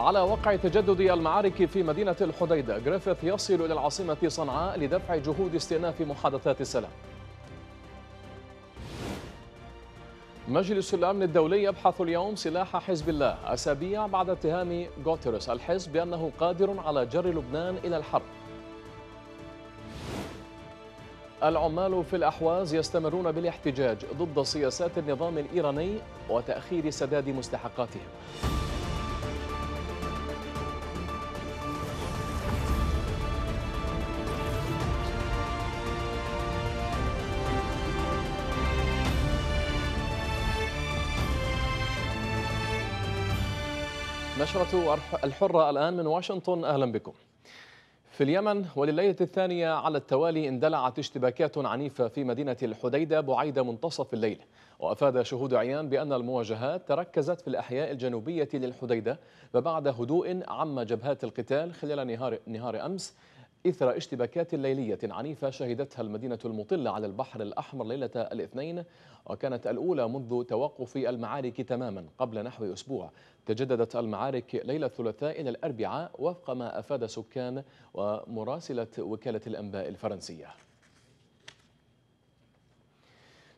على وقع تجدد المعارك في مدينة الحديدة جريفيث يصل إلى العاصمة صنعاء لدفع جهود استئناف محادثات السلام مجلس الأمن الدولي يبحث اليوم سلاح حزب الله أسابيع بعد اتهام غوتيرس الحزب بأنه قادر على جر لبنان إلى الحرب العمال في الأحواز يستمرون بالاحتجاج ضد سياسات النظام الإيراني وتأخير سداد مستحقاتهم نشرة الحرة الآن من واشنطن أهلا بكم في اليمن ولليلة الثانية على التوالي اندلعت اشتباكات عنيفة في مدينة الحديدة بعيد منتصف الليل وأفاد شهود عيان بأن المواجهات تركزت في الأحياء الجنوبية للحديدة وبعد هدوء عم جبهات القتال خلال نهار, نهار أمس إثر اشتباكات ليلية عنيفة شهدتها المدينة المطلة على البحر الأحمر ليلة الاثنين وكانت الأولى منذ توقف المعارك تماما قبل نحو أسبوع تجددت المعارك ليلة الثلاثاء إلى الأربعاء وفق ما أفاد سكان ومراسلة وكالة الأنباء الفرنسية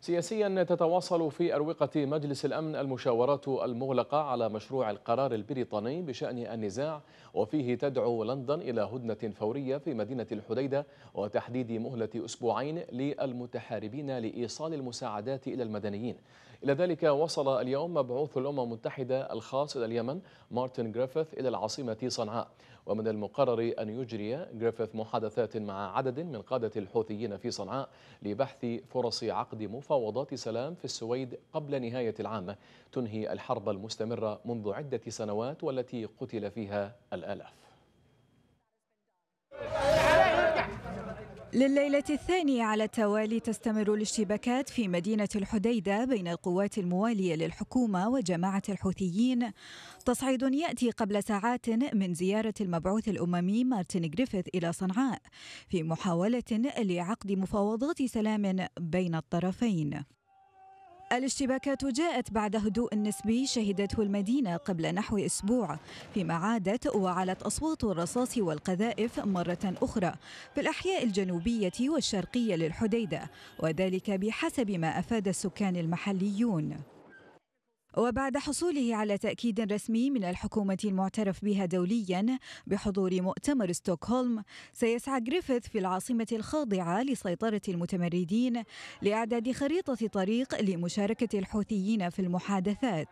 سياسيا تتواصل في أروقة مجلس الأمن المشاورات المغلقة على مشروع القرار البريطاني بشأن النزاع وفيه تدعو لندن إلى هدنة فورية في مدينة الحديدة وتحديد مهلة أسبوعين للمتحاربين لإيصال المساعدات إلى المدنيين إلى ذلك وصل اليوم مبعوث الأمم المتحدة الخاص إلى اليمن مارتن جريفيث إلى العاصمة صنعاء ومن المقرر أن يجري جريفيث محادثات مع عدد من قادة الحوثيين في صنعاء لبحث فرص عقد مفاوضات سلام في السويد قبل نهاية العام تنهي الحرب المستمرة منذ عدة سنوات والتي قتل فيها الآلاف لليلة الثانية على التوالي تستمر الاشتباكات في مدينة الحديدة بين القوات الموالية للحكومة وجماعة الحوثيين تصعيد يأتي قبل ساعات من زيارة المبعوث الأممي مارتن جريفيث إلى صنعاء في محاولة لعقد مفاوضات سلام بين الطرفين الاشتباكات جاءت بعد هدوء نسبي شهدته المدينة قبل نحو أسبوع فيما عادت وعلت أصوات الرصاص والقذائف مرة أخرى في الأحياء الجنوبية والشرقية للحديدة وذلك بحسب ما أفاد السكان المحليون وبعد حصوله على تأكيد رسمي من الحكومة المعترف بها دوليا بحضور مؤتمر ستوكهولم سيسعى جريفيث في العاصمة الخاضعة لسيطرة المتمردين لإعداد خريطة طريق لمشاركة الحوثيين في المحادثات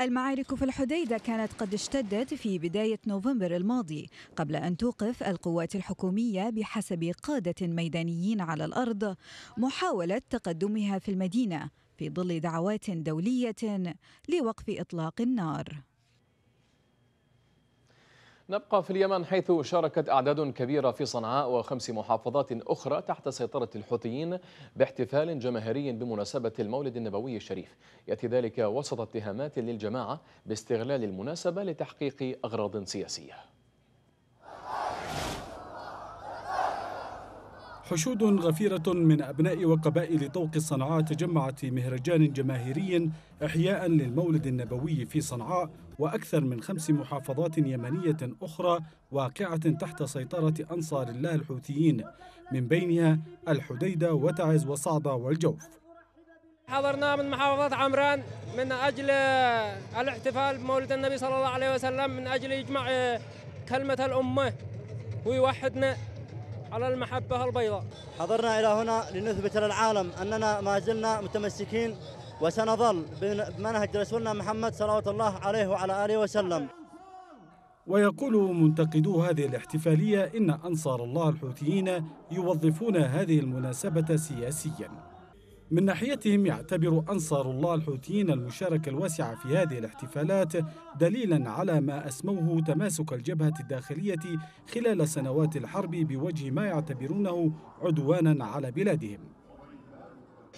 المعارك في الحديدة كانت قد اشتدت في بداية نوفمبر الماضي قبل أن توقف القوات الحكومية بحسب قادة ميدانيين على الأرض محاولة تقدمها في المدينة في ظل دعوات دولية لوقف إطلاق النار نبقى في اليمن حيث شاركت أعداد كبيرة في صنعاء وخمس محافظات أخرى تحت سيطرة الحوثيين باحتفال جماهيري بمناسبة المولد النبوي الشريف يأتي ذلك وسط اتهامات للجماعة باستغلال المناسبة لتحقيق أغراض سياسية حشود غفيرة من أبناء وقبائل طوق صنعاء تجمعت في مهرجان جماهيري إحياء للمولد النبوي في صنعاء وأكثر من خمس محافظات يمنية أخرى واقعة تحت سيطرة أنصار الله الحوثيين من بينها الحديدة وتعز وصعدة والجوف حضرنا من محافظة عمران من أجل الاحتفال بمولد النبي صلى الله عليه وسلم من أجل يجمع كلمة الأمة ويوحدنا على المحبة البيضاء حضرنا إلى هنا لنثبت للعالم أننا ما زلنا متمسكين وسنظل بمنهج رسولنا محمد صلوات الله عليه وعلى آله وسلم ويقول منتقدو هذه الاحتفالية إن أنصار الله الحوثيين يوظفون هذه المناسبة سياسياً من ناحيتهم يعتبر أنصار الله الحوثيين المشاركة الواسعة في هذه الاحتفالات دليلا على ما أسموه تماسك الجبهة الداخلية خلال سنوات الحرب بوجه ما يعتبرونه عدوانا على بلادهم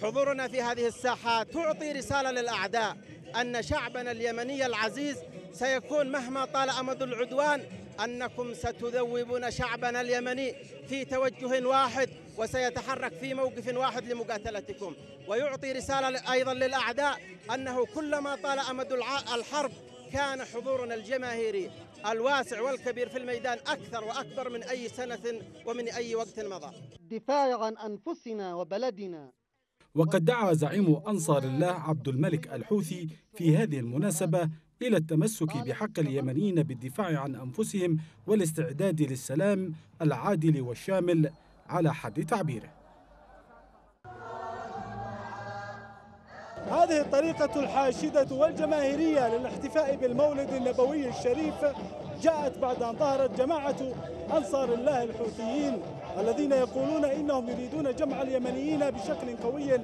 حضورنا في هذه الساحات تعطي رسالة للأعداء أن شعبنا اليمني العزيز سيكون مهما طال أمد العدوان أنكم ستذوبون شعبنا اليمني في توجه واحد وسيتحرك في موقف واحد لمقاتلتكم ويعطي رسالة أيضا للأعداء أنه كلما طال أمد الحرب كان حضورنا الجماهيري الواسع والكبير في الميدان أكثر وأكبر من أي سنة ومن أي وقت مضى دفاع عن أنفسنا وبلدنا وقد دعا زعيم أنصار الله عبد الملك الحوثي في هذه المناسبة إلى التمسك بحق اليمنيين بالدفاع عن أنفسهم والاستعداد للسلام العادل والشامل على حد تعبيره هذه الطريقة الحاشدة والجماهيرية للاحتفاء بالمولد النبوي الشريف جاءت بعد أن ظهرت جماعة أنصار الله الحوثيين الذين يقولون إنهم يريدون جمع اليمنيين بشكل قوي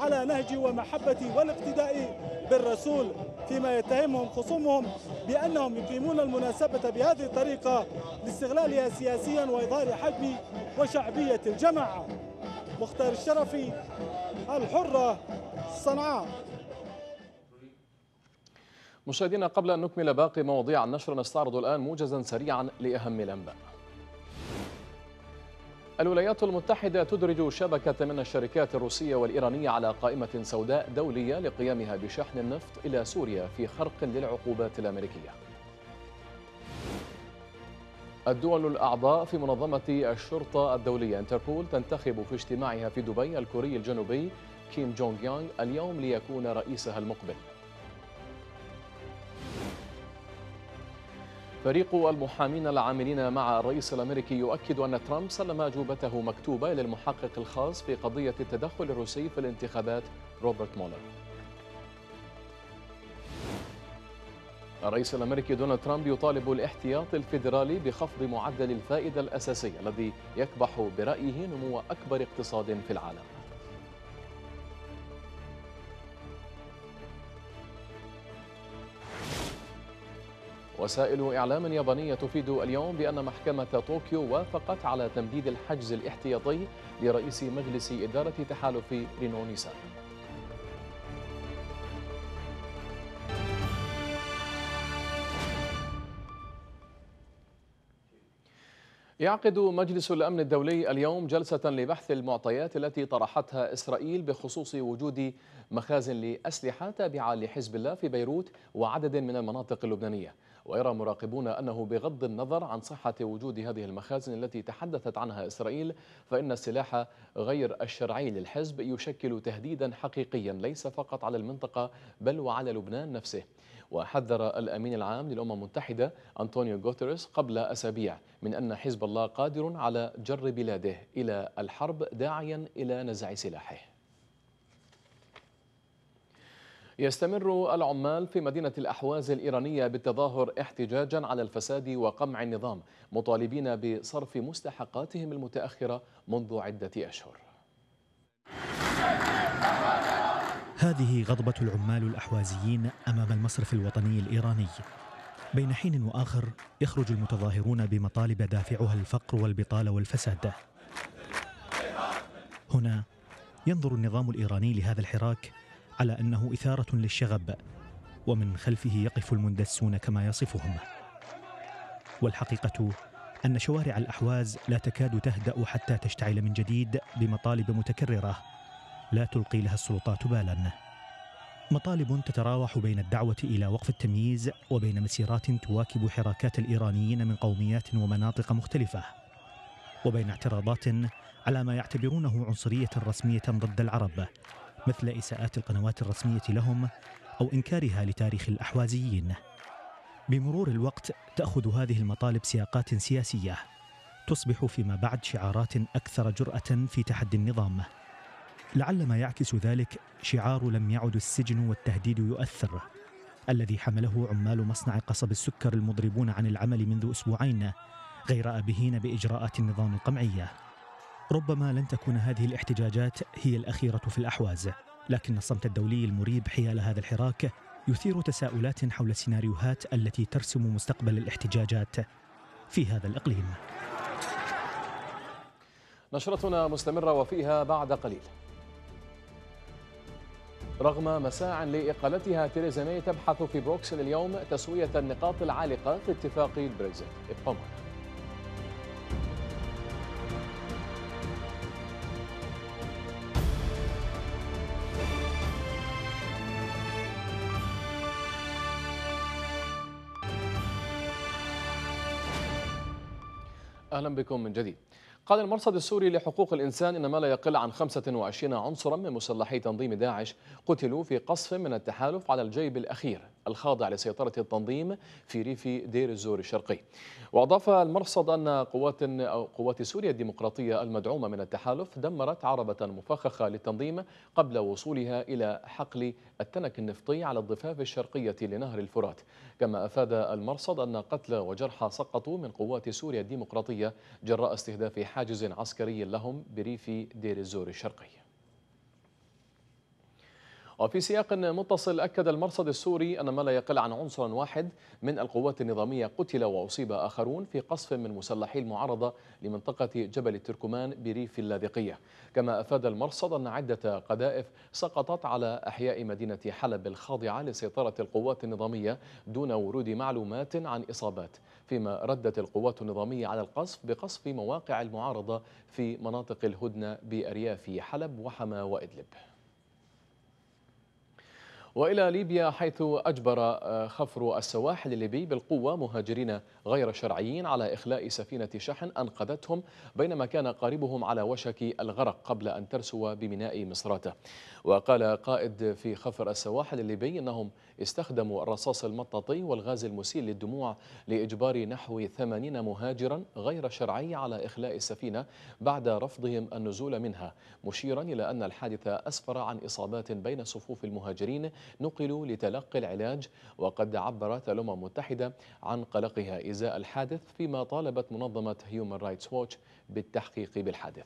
على نهج ومحبة والاقتداء بالرسول فيما يتهمهم خصومهم بأنهم يقيمون المناسبة بهذه الطريقة لاستغلالها سياسيا وإظهار حجم وشعبية الجماعة مختار الشرفي الحرة صنعاء مشاهدينا قبل أن نكمل باقي مواضيع النشر نستعرض الآن موجزا سريعا لأهم الأنباء الولايات المتحدة تدرج شبكة من الشركات الروسية والإيرانية على قائمة سوداء دولية لقيامها بشحن النفط إلى سوريا في خرق للعقوبات الأمريكية الدول الأعضاء في منظمة الشرطة الدولية انتربول تنتخب في اجتماعها في دبي الكوري الجنوبي كيم جونغ يانغ اليوم ليكون رئيسها المقبل فريق المحامين العاملين مع الرئيس الامريكي يؤكد ان ترامب سلم اجوبته مكتوبه الى المحقق الخاص في قضيه التدخل الروسي في الانتخابات روبرت مولر. الرئيس الامريكي دونالد ترامب يطالب الاحتياط الفيدرالي بخفض معدل الفائده الاساسي الذي يكبح برايه نمو اكبر اقتصاد في العالم. وسائل إعلام يابانية تفيد اليوم بأن محكمة طوكيو وافقت على تمديد الحجز الاحتياطي لرئيس مجلس إدارة تحالف رينونيسان يعقد مجلس الأمن الدولي اليوم جلسة لبحث المعطيات التي طرحتها إسرائيل بخصوص وجود مخازن لأسلحة تابعة لحزب الله في بيروت وعدد من المناطق اللبنانية ويرى مراقبون أنه بغض النظر عن صحة وجود هذه المخازن التي تحدثت عنها إسرائيل فإن السلاح غير الشرعي للحزب يشكل تهديدا حقيقيا ليس فقط على المنطقة بل وعلى لبنان نفسه وحذر الأمين العام للأمم المتحدة أنطونيو غوتيريس قبل أسابيع من أن حزب الله قادر على جر بلاده إلى الحرب داعيا إلى نزع سلاحه يستمر العمال في مدينة الأحواز الإيرانية بالتظاهر احتجاجا على الفساد وقمع النظام مطالبين بصرف مستحقاتهم المتأخرة منذ عدة أشهر هذه غضبة العمال الأحوازيين أمام المصرف الوطني الإيراني بين حين وآخر يخرج المتظاهرون بمطالب دافعها الفقر والبطالة والفساد هنا ينظر النظام الإيراني لهذا الحراك على أنه إثارة للشغب ومن خلفه يقف المندسون كما يصفهم والحقيقة أن شوارع الأحواز لا تكاد تهدأ حتى تشتعل من جديد بمطالب متكررة لا تلقي لها السلطات بالا مطالب تتراوح بين الدعوة إلى وقف التمييز وبين مسيرات تواكب حراكات الإيرانيين من قوميات ومناطق مختلفة وبين اعتراضات على ما يعتبرونه عنصرية رسمية ضد العرب مثل إساءات القنوات الرسمية لهم أو إنكارها لتاريخ الأحوازيين بمرور الوقت تأخذ هذه المطالب سياقات سياسية تصبح فيما بعد شعارات أكثر جرأة في تحدي النظام لعل ما يعكس ذلك شعار لم يعد السجن والتهديد يؤثر الذي حمله عمال مصنع قصب السكر المضربون عن العمل منذ أسبوعين غير أبهين بإجراءات النظام القمعية ربما لن تكون هذه الاحتجاجات هي الأخيرة في الأحواز لكن الصمت الدولي المريب حيال هذا الحراك يثير تساؤلات حول السيناريوهات التي ترسم مستقبل الاحتجاجات في هذا الإقليم نشرتنا مستمرة وفيها بعد قليل رغم مساع لإقالتها تيريزا مي تبحث في بروكسل اليوم تسوية النقاط العالقة في اتفاق بريكزيت ابقوا معنا أهلا بكم من جديد قال المرصد السوري لحقوق الإنسان إن ما لا يقل عن 25 عنصرا من مسلحي تنظيم داعش قتلوا في قصف من التحالف على الجيب الأخير الخاضع لسيطرة التنظيم في ريف دير الزور الشرقي وأضاف المرصد أن قوات, أو قوات سوريا الديمقراطية المدعومة من التحالف دمرت عربة مفخخة للتنظيم قبل وصولها إلى حقل التنك النفطي على الضفاف الشرقية لنهر الفرات كما أفاد المرصد أن قتلى وجرحى سقطوا من قوات سوريا الديمقراطية جراء استهداف حاجز عسكري لهم بريف دير الزور الشرقي وفي سياق متصل أكد المرصد السوري أن ما لا يقل عن عنصر واحد من القوات النظامية قتل وأصيب آخرون في قصف من مسلحي المعارضة لمنطقة جبل التركمان بريف اللاذقية كما أفاد المرصد أن عدة قذائف سقطت على أحياء مدينة حلب الخاضعة لسيطرة القوات النظامية دون ورود معلومات عن إصابات فيما ردت القوات النظامية على القصف بقصف مواقع المعارضة في مناطق الهدنة بأرياف حلب وحما وإدلب وإلى ليبيا حيث أجبر آه، خفر السواحل الليبي بالقوة مهاجرين غير شرعيين على إخلاء سفينة شحن أنقذتهم بينما كان قاربهم على وشك الغرق قبل أن ترسو بميناء مصراتة وقال قائد في خفر السواحل الليبي أنهم استخدموا الرصاص المطاطي والغاز المسيل للدموع لإجبار نحو 80 مهاجرا غير شرعي على إخلاء السفينة بعد رفضهم النزول منها مشيرا إلى أن الحادث أسفر عن إصابات بين صفوف المهاجرين نقلوا لتلقي العلاج وقد عبرت الأمم المتحدة عن قلقها إزاء الحادث فيما طالبت منظمة هيومن رايتس ووتش بالتحقيق بالحادث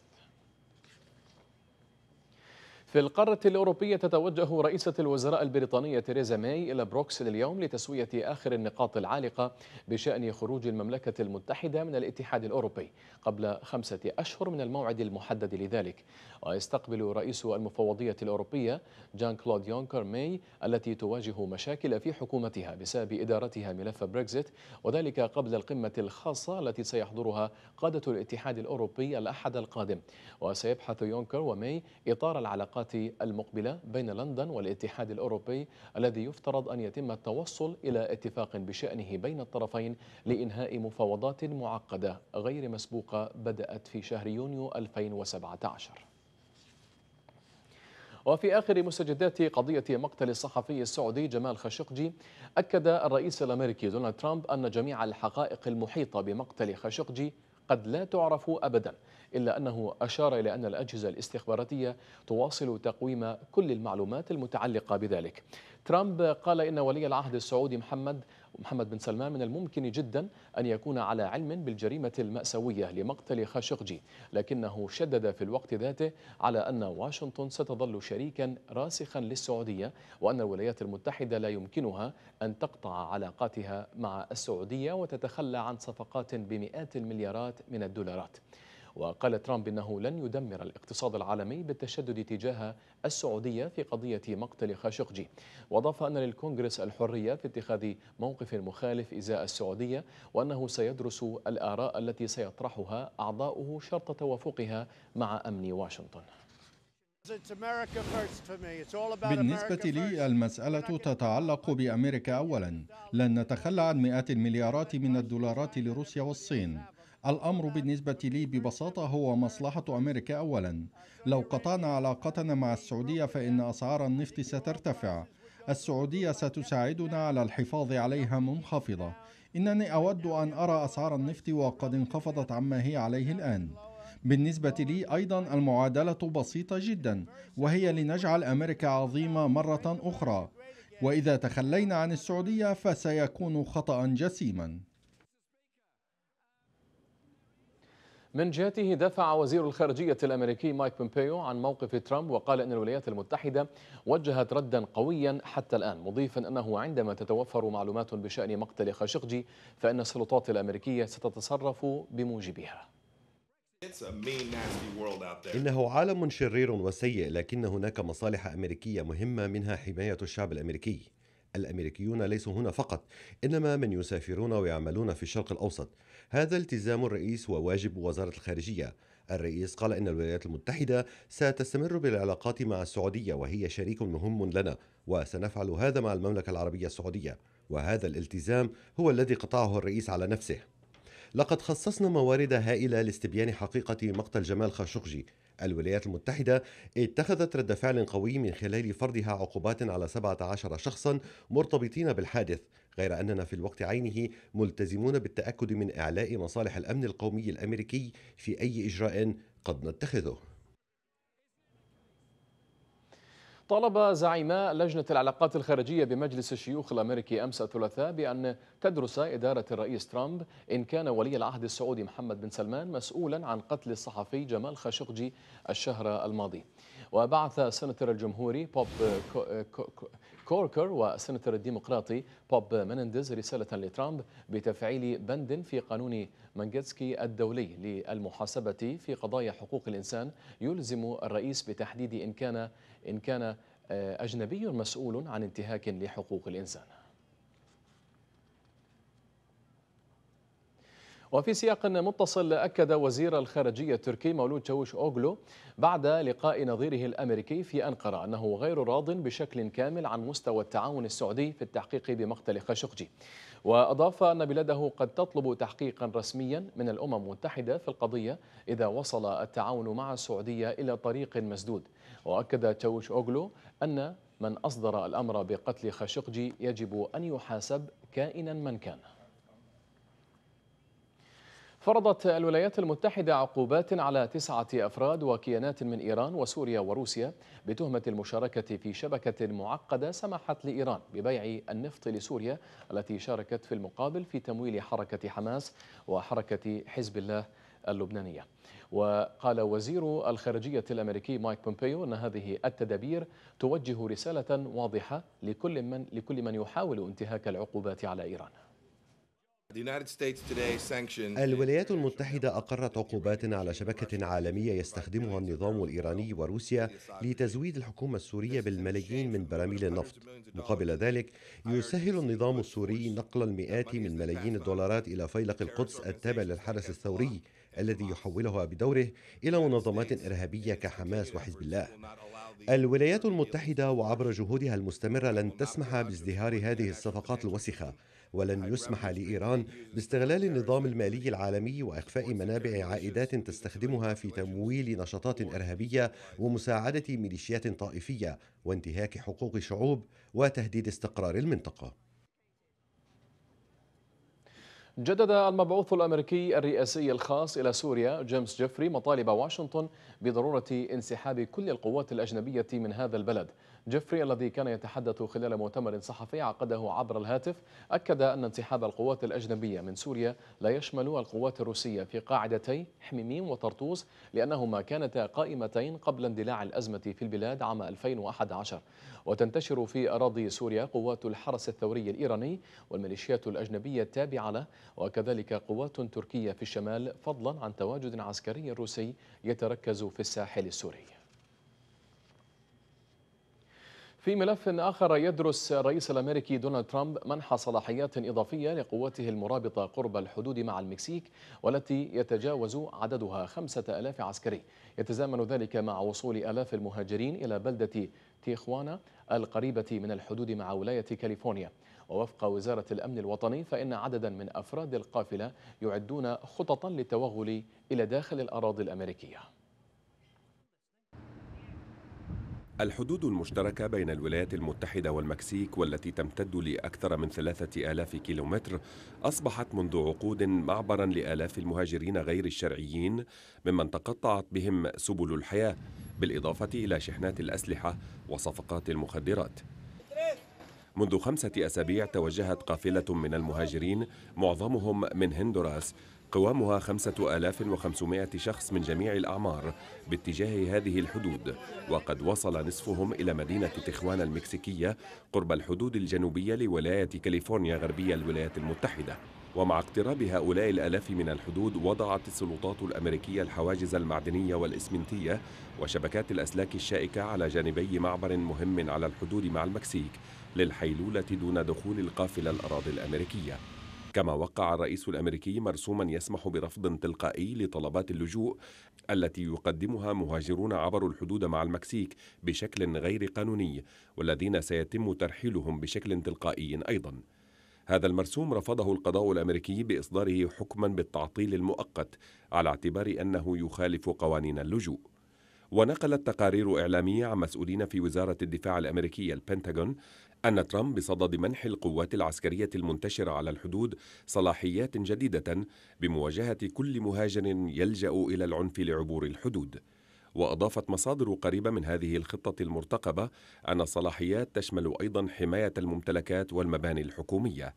في القارة الأوروبية تتوجه رئيسة الوزراء البريطانية تيريزا ماي إلى بروكسل اليوم لتسوية آخر النقاط العالقة بشأن خروج المملكة المتحدة من الاتحاد الأوروبي قبل خمسة أشهر من الموعد المحدد لذلك ويستقبل رئيس المفوضية الأوروبية جان كلود يونكر ماي التي تواجه مشاكل في حكومتها بسبب إدارتها ملف بريكزيت وذلك قبل القمة الخاصة التي سيحضرها قادة الاتحاد الأوروبي الأحد القادم وسيبحث يونكر وماي إطار العلاقات الصفقات المقبلة بين لندن والاتحاد الأوروبي الذي يفترض أن يتم التوصل إلى اتفاق بشأنه بين الطرفين لإنهاء مفاوضات معقدة غير مسبوقة بدأت في شهر يونيو 2017 وفي آخر مستجدات قضية مقتل الصحفي السعودي جمال خاشقجي أكد الرئيس الأمريكي دونالد ترامب أن جميع الحقائق المحيطة بمقتل خاشقجي قد لا تعرف أبدا إلا أنه أشار إلى أن الأجهزة الاستخباراتية تواصل تقويم كل المعلومات المتعلقة بذلك ترامب قال إن ولي العهد السعودي محمد ومحمد بن سلمان من الممكن جدا أن يكون على علم بالجريمة المأساوية لمقتل خاشقجي لكنه شدد في الوقت ذاته على أن واشنطن ستظل شريكا راسخا للسعودية وأن الولايات المتحدة لا يمكنها أن تقطع علاقاتها مع السعودية وتتخلى عن صفقات بمئات المليارات من الدولارات وقال ترامب انه لن يدمر الاقتصاد العالمي بالتشدد تجاه السعوديه في قضيه مقتل خاشقجي، واضاف ان للكونغرس الحريه في اتخاذ موقف مخالف ازاء السعوديه وانه سيدرس الاراء التي سيطرحها اعضاؤه شرط توافقها مع امن واشنطن. بالنسبة لي المسألة تتعلق بأمريكا أولا لن نتخلى عن مئات المليارات من الدولارات لروسيا والصين الأمر بالنسبة لي ببساطة هو مصلحة أمريكا أولا لو قطعنا علاقتنا مع السعودية فإن أسعار النفط سترتفع السعودية ستساعدنا على الحفاظ عليها منخفضة إنني أود أن أرى أسعار النفط وقد انخفضت عما هي عليه الآن بالنسبة لي أيضا المعادلة بسيطة جدا وهي لنجعل أمريكا عظيمة مرة أخرى وإذا تخلينا عن السعودية فسيكون خطأ جسيما من جهته دفع وزير الخارجية الأمريكي مايك بومبيو عن موقف ترامب وقال أن الولايات المتحدة وجهت ردا قويا حتى الآن مضيفا أنه عندما تتوفر معلومات بشأن مقتل خاشقجي فإن السلطات الأمريكية ستتصرف بموجبها إنه عالم شرير وسيء لكن هناك مصالح أمريكية مهمة منها حماية الشعب الأمريكي الأمريكيون ليسوا هنا فقط إنما من يسافرون ويعملون في الشرق الأوسط هذا التزام الرئيس وواجب وزارة الخارجية الرئيس قال إن الولايات المتحدة ستستمر بالعلاقات مع السعودية وهي شريك مهم لنا وسنفعل هذا مع المملكة العربية السعودية وهذا الالتزام هو الذي قطعه الرئيس على نفسه لقد خصصنا موارد هائلة لاستبيان حقيقة مقتل جمال خاشقجي الولايات المتحدة اتخذت رد فعل قوي من خلال فرضها عقوبات على 17 شخصا مرتبطين بالحادث غير أننا في الوقت عينه ملتزمون بالتأكد من إعلاء مصالح الأمن القومي الأمريكي في أي إجراء قد نتخذه طلب زعيما لجنة العلاقات الخارجية بمجلس الشيوخ الأمريكي أمس الثلاثاء بأن تدرس إدارة الرئيس ترامب إن كان ولي العهد السعودي محمد بن سلمان مسؤولا عن قتل الصحفي جمال خاشقجي الشهر الماضي وبعث السنتر الجمهوري بوب كوركر والسنتر الديمقراطي بوب منندز رسالة لترامب بتفعيل بند في قانون منجتسكي الدولي للمحاسبة في قضايا حقوق الإنسان يلزم الرئيس بتحديد إن كان إن كان آه، أجنبي مسؤول عن انتهاك لحقوق الإنسان وفي سياق متصل أكد وزير الخارجية التركي مولود تشاوش أوغلو بعد لقاء نظيره الأمريكي في أنقرة أنه غير راض بشكل كامل عن مستوى التعاون السعودي في التحقيق بمقتل خاشقجي وأضاف أن بلاده قد تطلب تحقيقا رسميا من الأمم المتحدة في القضية إذا وصل التعاون مع السعودية إلى طريق مسدود وأكد تشاوش أوغلو أن من أصدر الأمر بقتل خاشقجي يجب أن يحاسب كائنا من كان فرضت الولايات المتحدة عقوبات على تسعة أفراد وكيانات من إيران وسوريا وروسيا بتهمة المشاركة في شبكة معقدة سمحت لإيران ببيع النفط لسوريا التي شاركت في المقابل في تمويل حركة حماس وحركة حزب الله اللبنانية وقال وزير الخارجية الأمريكي مايك بومبيو أن هذه التدابير توجه رسالة واضحة لكل من, لكل من يحاول انتهاك العقوبات على إيران الولايات المتحدة أقرت عقوبات على شبكة عالمية يستخدمها النظام الإيراني وروسيا لتزويد الحكومة السورية بالملايين من براميل النفط مقابل ذلك يسهل النظام السوري نقل المئات من ملايين الدولارات إلى فيلق القدس التابع للحرس الثوري الذي يحولها بدوره إلى منظمات إرهابية كحماس وحزب الله الولايات المتحدة وعبر جهودها المستمرة لن تسمح بازدهار هذه الصفقات الوسخة ولن يسمح لإيران باستغلال النظام المالي العالمي وإخفاء منابع عائدات تستخدمها في تمويل نشاطات إرهابية ومساعدة ميليشيات طائفية وانتهاك حقوق شعوب وتهديد استقرار المنطقة جدد المبعوث الامريكي الرئاسي الخاص الى سوريا جيمس جيفري مطالب واشنطن بضروره انسحاب كل القوات الاجنبيه من هذا البلد جيفري الذي كان يتحدث خلال مؤتمر صحفي عقده عبر الهاتف أكد أن انسحاب القوات الأجنبية من سوريا لا يشمل القوات الروسية في قاعدتي حميميم وطرطوس لأنهما كانتا قائمتين قبل اندلاع الأزمة في البلاد عام 2011 وتنتشر في أراضي سوريا قوات الحرس الثوري الإيراني والميليشيات الأجنبية التابعة له وكذلك قوات تركية في الشمال فضلا عن تواجد عسكري روسي يتركز في الساحل السوري في ملف آخر يدرس الرئيس الأمريكي دونالد ترامب منح صلاحيات إضافية لقواته المرابطة قرب الحدود مع المكسيك والتي يتجاوز عددها خمسة ألاف عسكري يتزامن ذلك مع وصول ألاف المهاجرين إلى بلدة تيخوانا القريبة من الحدود مع ولاية كاليفورنيا ووفق وزارة الأمن الوطني فإن عددا من أفراد القافلة يعدون خططا للتوغل إلى داخل الأراضي الأمريكية الحدود المشتركة بين الولايات المتحدة والمكسيك والتي تمتد لأكثر من ثلاثة آلاف كيلومتر أصبحت منذ عقود معبرا لآلاف المهاجرين غير الشرعيين ممن تقطعت بهم سبل الحياة بالإضافة إلى شحنات الأسلحة وصفقات المخدرات منذ خمسة أسابيع توجهت قافلة من المهاجرين معظمهم من هندوراس قوامها 5500 شخص من جميع الأعمار باتجاه هذه الحدود وقد وصل نصفهم إلى مدينة تخوان المكسيكية قرب الحدود الجنوبية لولاية كاليفورنيا غربية الولايات المتحدة ومع اقتراب هؤلاء الآلاف من الحدود وضعت السلطات الأمريكية الحواجز المعدنية والإسمنتية وشبكات الأسلاك الشائكة على جانبي معبر مهم على الحدود مع المكسيك للحيلولة دون دخول القافلة الأراضي الأمريكية كما وقع الرئيس الأمريكي مرسوما يسمح برفض تلقائي لطلبات اللجوء التي يقدمها مهاجرون عبروا الحدود مع المكسيك بشكل غير قانوني والذين سيتم ترحيلهم بشكل تلقائي أيضا هذا المرسوم رفضه القضاء الامريكي باصداره حكما بالتعطيل المؤقت على اعتبار انه يخالف قوانين اللجوء ونقلت تقارير إعلامية عن مسؤولين في وزارة الدفاع الأمريكية البنتاغون أن ترامب بصدد منح القوات العسكرية المنتشرة على الحدود صلاحيات جديدة بمواجهة كل مهاجر يلجأ إلى العنف لعبور الحدود. وأضافت مصادر قريبة من هذه الخطة المرتقبة أن الصلاحيات تشمل أيضا حماية الممتلكات والمباني الحكومية.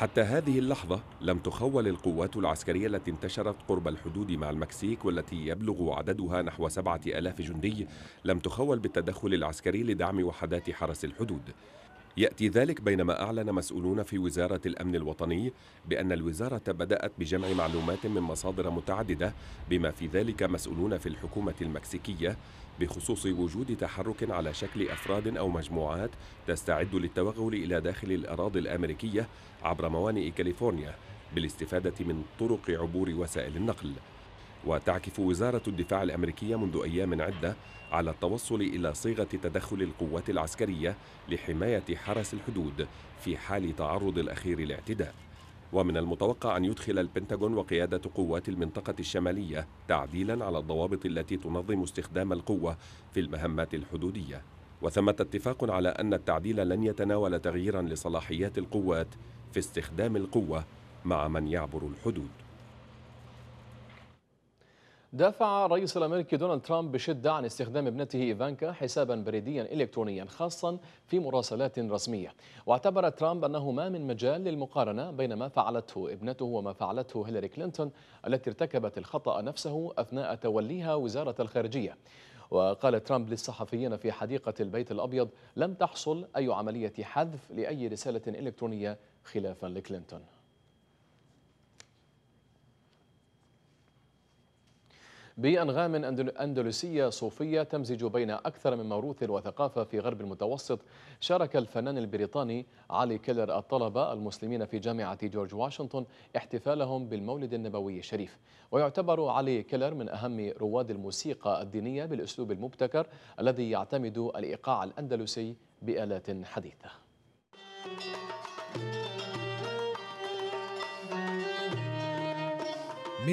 حتى هذه اللحظة لم تخول القوات العسكرية التي انتشرت قرب الحدود مع المكسيك والتي يبلغ عددها نحو سبعة ألاف جندي لم تخول بالتدخل العسكري لدعم وحدات حرس الحدود يأتي ذلك بينما أعلن مسؤولون في وزارة الأمن الوطني بأن الوزارة بدأت بجمع معلومات من مصادر متعددة بما في ذلك مسؤولون في الحكومة المكسيكية بخصوص وجود تحرك على شكل أفراد أو مجموعات تستعد للتوغل إلى داخل الأراضي الأمريكية عبر موانئ كاليفورنيا بالاستفادة من طرق عبور وسائل النقل وتعكف وزارة الدفاع الأمريكية منذ أيام عدة على التوصل إلى صيغة تدخل القوات العسكرية لحماية حرس الحدود في حال تعرض الأخير لاعتداء ومن المتوقع أن يدخل البنتاغون وقيادة قوات المنطقة الشمالية تعديلا على الضوابط التي تنظم استخدام القوة في المهمات الحدودية وثمة اتفاق على أن التعديل لن يتناول تغييرا لصلاحيات القوات في استخدام القوة مع من يعبر الحدود دافع الرئيس الامريكي دونالد ترامب بشده عن استخدام ابنته ايفانكا حسابا بريديا الكترونيا خاصا في مراسلات رسميه، واعتبر ترامب انه ما من مجال للمقارنه بين ما فعلته ابنته وما فعلته هيلاري كلينتون التي ارتكبت الخطا نفسه اثناء توليها وزاره الخارجيه. وقال ترامب للصحفيين في حديقه البيت الابيض: لم تحصل اي عمليه حذف لاي رساله الكترونيه خلافا لكلينتون. بأنغام أندلسية صوفية تمزج بين أكثر من موروث وثقافة في غرب المتوسط شارك الفنان البريطاني علي كيلر الطلبة المسلمين في جامعة جورج واشنطن احتفالهم بالمولد النبوي الشريف ويعتبر علي كيلر من أهم رواد الموسيقى الدينية بالأسلوب المبتكر الذي يعتمد الإيقاع الأندلسي بآلات حديثة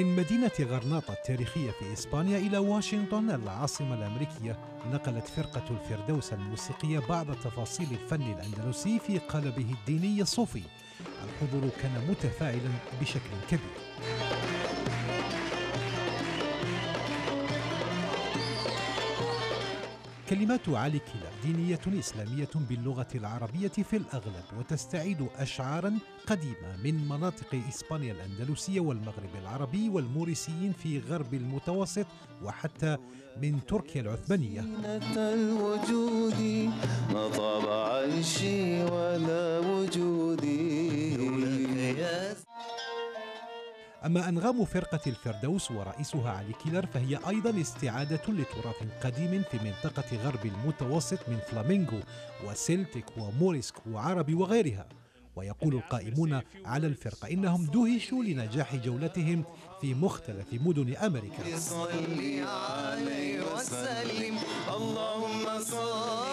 من مدينة غرناطة التاريخية في إسبانيا إلى واشنطن العاصمة الأمريكية نقلت فرقة الفردوس الموسيقية بعض تفاصيل الفن الأندلسي في قالبه الديني الصوفي الحضور كان متفاعلا بشكل كبير كلمات علي كلاب دينية إسلامية باللغة العربية في الأغلب وتستعيد أشعارا قديمة من مناطق إسبانيا الأندلسية والمغرب العربي والموريسيين في غرب المتوسط وحتى من تركيا العثمانية الوجود ما طاب عيشي ولا وجودي أما أنغام فرقة الفردوس ورئيسها علي كيلر فهي أيضا استعادة لتراث قديم في منطقة غرب المتوسط من فلامينغو وسلتيك وموريسك وعربي وغيرها ويقول القائمون على الفرقة إنهم دهشوا لنجاح جولتهم في مختلف مدن أمريكا صلي علي وسلم اللهم صلي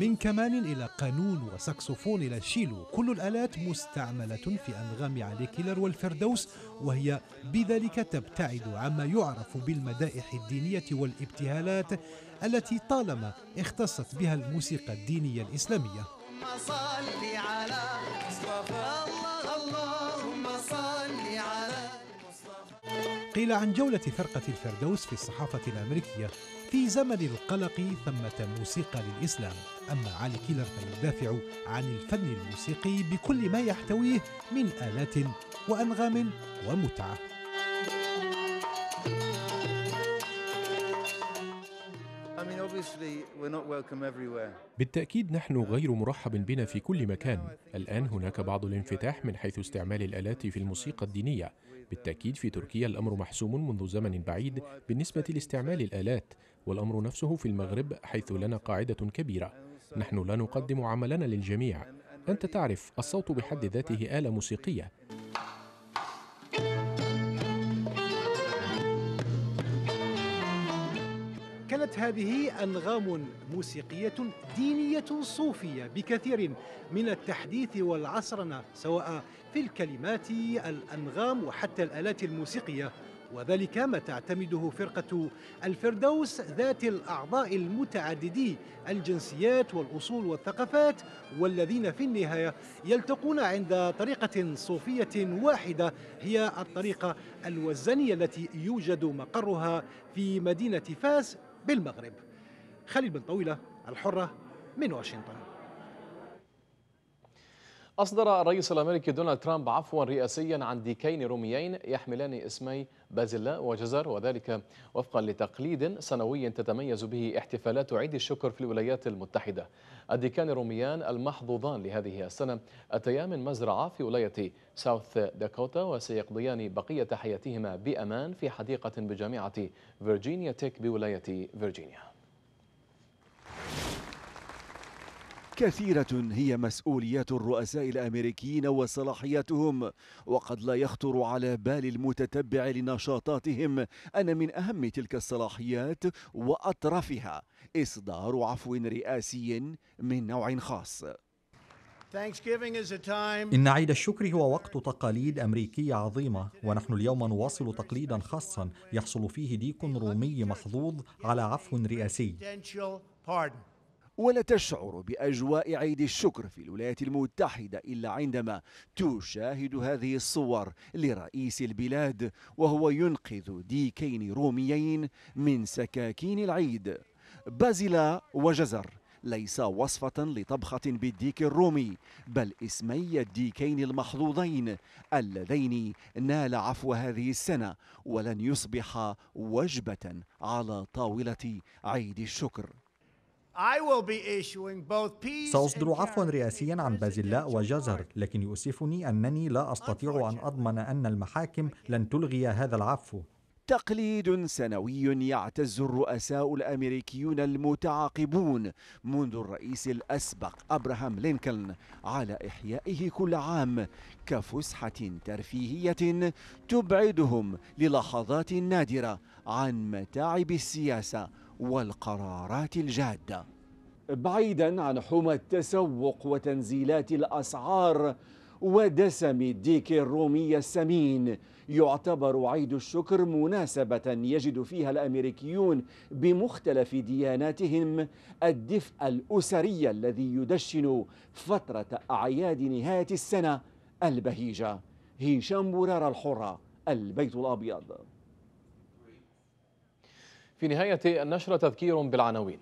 من كمان إلى قانون وساكسوفون إلى شيلو كل الآلات مستعملة في أنغام علي كيلر والفردوس وهي بذلك تبتعد عما يعرف بالمدائح الدينية والابتهالات التي طالما اختصت بها الموسيقى الدينية الإسلامية اللهم صل على اللهم صل قيل عن جولة فرقة الفردوس في الصحافة الأمريكية في زمن القلق ثمة موسيقى للإسلام أما علي كيلر فيدافع عن الفن الموسيقي بكل ما يحتويه من آلات وأنغام ومتعة بالتأكيد نحن غير مرحب بنا في كل مكان. الآن هناك بعض الانفتاح من حيث استعمال الآلات في الموسيقى الدينية. بالتأكيد في تركيا الأمر محسوم منذ زمن بعيد بالنسبة لاستعمال الآلات والأمر نفسه في المغرب حيث لنا قاعدة كبيرة نحن لا نقدم عملنا للجميع أنت تعرف الصوت بحد ذاته آلة موسيقية كانت هذه أنغام موسيقية دينية صوفية بكثير من التحديث والعصرنة سواء في الكلمات الأنغام وحتى الآلات الموسيقية وذلك ما تعتمده فرقة الفردوس ذات الأعضاء المتعددي الجنسيات والأصول والثقافات والذين في النهاية يلتقون عند طريقة صوفية واحدة هي الطريقة الوزنية التي يوجد مقرها في مدينة فاس بالمغرب خالد بن طويلة الحرة من واشنطن أصدر الرئيس الأمريكي دونالد ترامب عفوا رئاسيا عن ديكين روميين يحملان اسمي بازيلا وجزر وذلك وفقا لتقليد سنوي تتميز به احتفالات عيد الشكر في الولايات المتحدة الديكان الروميان المحظوظان لهذه السنة أتيا من مزرعة في ولاية ساوث داكوتا وسيقضيان بقية حياتهما بأمان في حديقة بجامعة فيرجينيا تيك بولاية فيرجينيا كثيرة هي مسؤوليات الرؤساء الأمريكيين وصلاحياتهم وقد لا يخطر على بال المتتبع لنشاطاتهم أن من أهم تلك الصلاحيات وأطرافها إصدار عفو رئاسي من نوع خاص إن عيد الشكر هو وقت تقاليد أمريكية عظيمة ونحن اليوم نواصل تقليدا خاصا يحصل فيه ديك رومي محظوظ على عفو رئاسي ولا تشعر بأجواء عيد الشكر في الولايات المتحدة إلا عندما تشاهد هذه الصور لرئيس البلاد وهو ينقذ ديكين روميين من سكاكين العيد بازيلا وجزر ليس وصفة لطبخة بالديك الرومي بل اسمي الديكين المحظوظين اللذين نال عفو هذه السنة ولن يصبح وجبة على طاولة عيد الشكر سأصدر عفوا رئاسيا عن بازلاء وجزر لكن يؤسفني أنني لا أستطيع أن أضمن أن المحاكم لن تلغي هذا العفو تقليد سنوي يعتز الرؤساء الامريكيون المتعاقبون منذ الرئيس الاسبق ابراهام لينكولن على احيائه كل عام كفسحه ترفيهيه تبعدهم للحظات نادره عن متاعب السياسه والقرارات الجاده بعيدا عن حمى التسوق وتنزيلات الاسعار ودسم الديك الرومي السمين يعتبر عيد الشكر مناسبة يجد فيها الأمريكيون بمختلف دياناتهم الدفء الأسري الذي يدشن فترة أعياد نهاية السنة البهيجة هشام برار الحرة البيت الأبيض في نهاية النشرة تذكير بالعناوين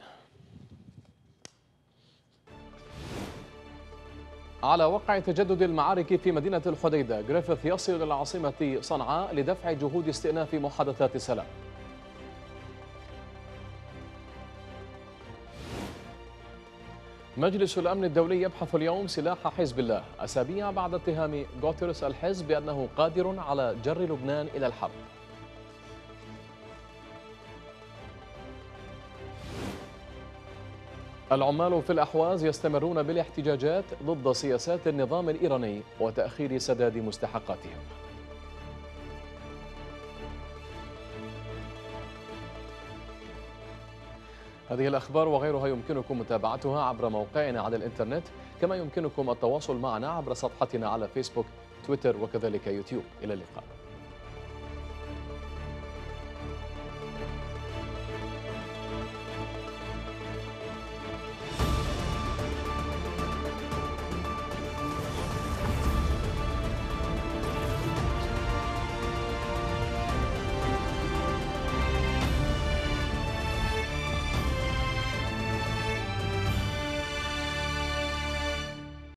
على وقع تجدد المعارك في مدينة الحديدة جريفيث يصل إلى العاصمة صنعاء لدفع جهود استئناف محادثات السلام مجلس الأمن الدولي يبحث اليوم سلاح حزب الله أسابيع بعد اتهام غوتيرس الحزب بأنه قادر على جر لبنان إلى الحرب العمال في الأحواز يستمرون بالاحتجاجات ضد سياسات النظام الإيراني وتأخير سداد مستحقاتهم هذه الأخبار وغيرها يمكنكم متابعتها عبر موقعنا على الإنترنت كما يمكنكم التواصل معنا عبر صفحتنا على فيسبوك تويتر وكذلك يوتيوب إلى اللقاء